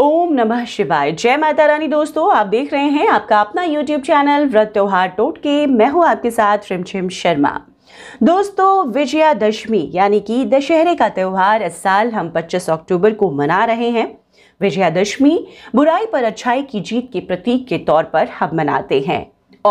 ओम नमः शिवाय जय माता रानी दोस्तों आप देख रहे हैं आपका अपना यूट्यूब चैनल व्रत त्योहार टोट के मैं हूँ आपके साथ छिम शर्मा दोस्तों विजयादशमी यानी कि दशहरे का त्यौहार इस साल हम 25 अक्टूबर को मना रहे हैं विजयादशमी बुराई पर अच्छाई की जीत के प्रतीक के तौर पर हम मनाते हैं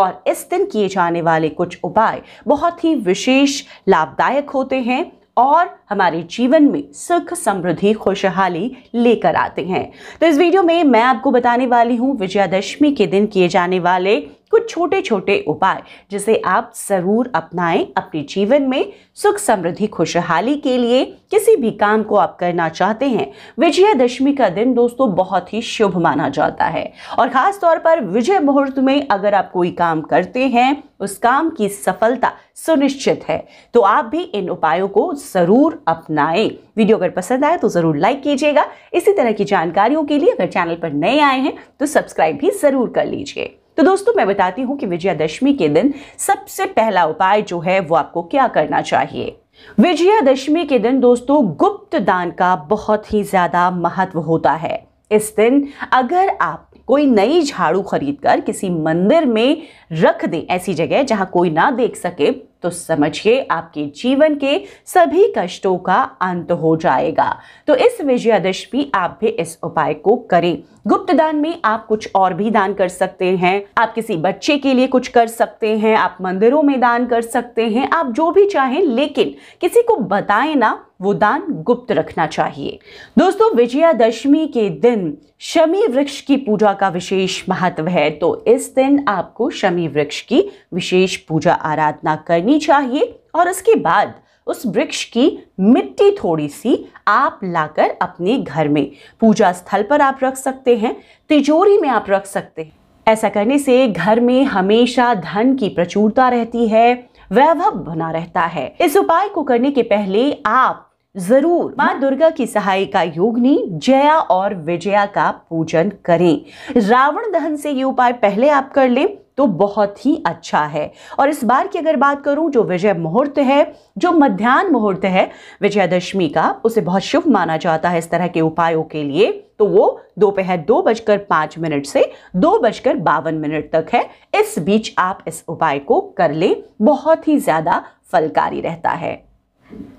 और इस दिन किए जाने वाले कुछ उपाय बहुत ही विशेष लाभदायक होते हैं और हमारे जीवन में सुख समृद्धि खुशहाली लेकर आते हैं तो इस वीडियो में मैं आपको बताने वाली हूँ विजयादशमी के दिन किए जाने वाले कुछ छोटे छोटे उपाय जिसे आप ज़रूर अपनाएं अपने जीवन में सुख समृद्धि खुशहाली के लिए किसी भी काम को आप करना चाहते हैं विजयादशमी का दिन दोस्तों बहुत ही शुभ माना जाता है और ख़ास तौर पर विजय मुहूर्त में अगर आप कोई काम करते हैं उस काम की सफलता सुनिश्चित है तो आप भी इन उपायों को ज़रूर अपनाएं वीडियो अगर पसंद आए तो ज़रूर लाइक कीजिएगा इसी तरह की जानकारियों के लिए अगर चैनल पर नए आए हैं तो सब्सक्राइब भी ज़रूर कर लीजिए तो दोस्तों मैं बताती हूँ कि विजयादशमी के दिन सबसे पहला उपाय जो है वो आपको क्या करना चाहिए विजयादशमी के दिन दोस्तों गुप्त दान का बहुत ही ज़्यादा महत्व होता है इस दिन अगर आप कोई नई झाड़ू खरीद कर किसी मंदिर में रख दें ऐसी जगह जहां कोई ना देख सके तो समझिए आपके जीवन के सभी कष्टों का अंत हो जाएगा तो इस विजयादशमी आप भी इस उपाय को करें गुप्त दान में आप कुछ और भी दान कर सकते हैं आप किसी बच्चे के लिए कुछ कर सकते हैं आप मंदिरों में दान कर सकते हैं आप जो भी चाहें लेकिन किसी को बताएं ना वो दान गुप्त रखना चाहिए दोस्तों विजयादशमी के दिन शमी वृक्ष की पूजा का विशेष महत्व है तो इस दिन आपको शमी वृक्ष की विशेष पूजा आराधना करनी चाहिए और उसके बाद उस वृक्ष की मिट्टी थोड़ी सी आप लाकर अपने घर में पूजा स्थल पर आप रख सकते हैं तिजोरी में आप रख सकते हैं ऐसा करने से घर में हमेशा धन की प्रचुरता रहती है वैभव बना रहता है इस उपाय को करने के पहले आप जरूर माँ दुर्गा की सहायिका योगनी जया और विजया का पूजन करें रावण दहन से ये उपाय पहले आप कर लें तो बहुत ही अच्छा है और इस बार की अगर बात करूं जो विजय मुहूर्त है जो मध्यान्ह मुहूर्त है विजयादशमी का उसे बहुत शुभ माना जाता है इस तरह के उपायों के लिए तो वो दोपहर दो, दो बजकर पाँच मिनट से दो बजकर बावन मिनट तक है इस बीच आप इस उपाय को कर लें बहुत ही ज़्यादा फलकारी रहता है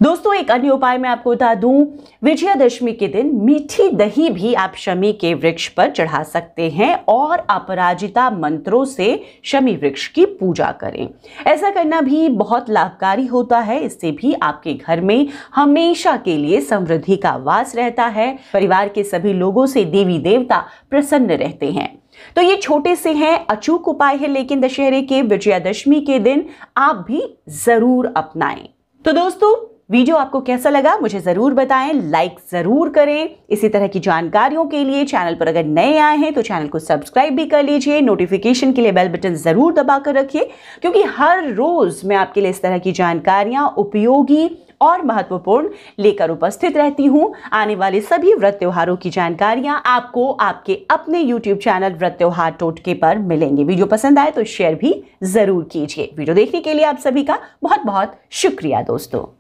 दोस्तों एक अन्य उपाय मैं आपको बता दूं विजयादशमी के दिन मीठी दही भी आप शमी के वृक्ष पर चढ़ा सकते हैं और अपराजिता मंत्रों से शमी वृक्ष की पूजा करें ऐसा करना भी बहुत लाभकारी होता है इससे भी आपके घर में हमेशा के लिए समृद्धि का वास रहता है परिवार के सभी लोगों से देवी देवता प्रसन्न रहते हैं तो ये छोटे से हैं अचूक उपाय है लेकिन दशहरे के विजयादशमी के दिन आप भी ज़रूर अपनाएं तो दोस्तों वीडियो आपको कैसा लगा मुझे ज़रूर बताएं लाइक ज़रूर करें इसी तरह की जानकारियों के लिए चैनल पर अगर नए आए हैं तो चैनल को सब्सक्राइब भी कर लीजिए नोटिफिकेशन के लिए बेल बटन ज़रूर दबा कर रखिए क्योंकि हर रोज़ मैं आपके लिए इस तरह की जानकारियाँ उपयोगी और महत्वपूर्ण लेकर उपस्थित रहती हूँ आने वाले सभी व्रत त्योहारों की जानकारियाँ आपको आपके अपने यूट्यूब चैनल व्रत त्योहार टोटके पर मिलेंगे वीडियो पसंद आए तो शेयर भी ज़रूर कीजिए वीडियो देखने के लिए आप सभी का बहुत बहुत शुक्रिया दोस्तों